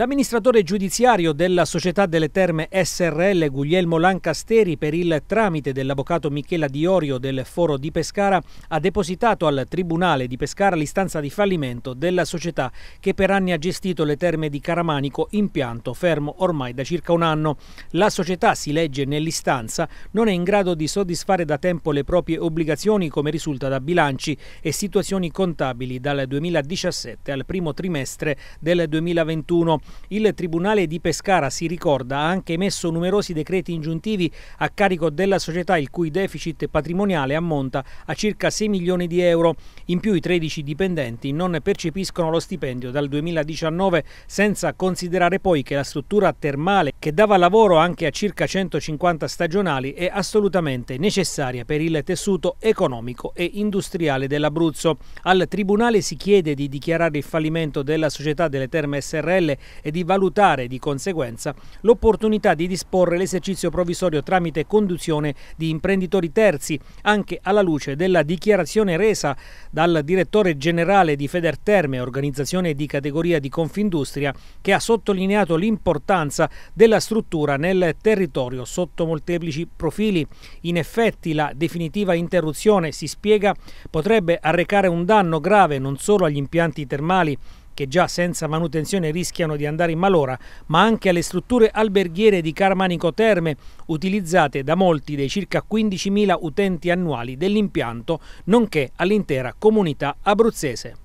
L'amministratore giudiziario della Società delle Terme SRL Guglielmo Lancasteri per il tramite dell'avvocato Michela Diorio del Foro di Pescara ha depositato al Tribunale di Pescara l'istanza di fallimento della società che per anni ha gestito le terme di Caramanico impianto fermo ormai da circa un anno. La società, si legge nell'istanza, non è in grado di soddisfare da tempo le proprie obbligazioni come risulta da bilanci e situazioni contabili dal 2017 al primo trimestre del 2021 il Tribunale di Pescara, si ricorda, ha anche emesso numerosi decreti ingiuntivi a carico della società il cui deficit patrimoniale ammonta a circa 6 milioni di euro. In più i 13 dipendenti non percepiscono lo stipendio dal 2019 senza considerare poi che la struttura termale che dava lavoro anche a circa 150 stagionali è assolutamente necessaria per il tessuto economico e industriale dell'Abruzzo. Al Tribunale si chiede di dichiarare il fallimento della società delle Terme SRL e di valutare di conseguenza l'opportunità di disporre l'esercizio provvisorio tramite conduzione di imprenditori terzi, anche alla luce della dichiarazione resa dal direttore generale di Federterme, organizzazione di categoria di Confindustria, che ha sottolineato l'importanza della struttura nel territorio sotto molteplici profili. In effetti la definitiva interruzione, si spiega, potrebbe arrecare un danno grave non solo agli impianti termali, che già senza manutenzione rischiano di andare in malora, ma anche alle strutture alberghiere di Carmanico Terme, utilizzate da molti dei circa 15.000 utenti annuali dell'impianto, nonché all'intera comunità abruzzese.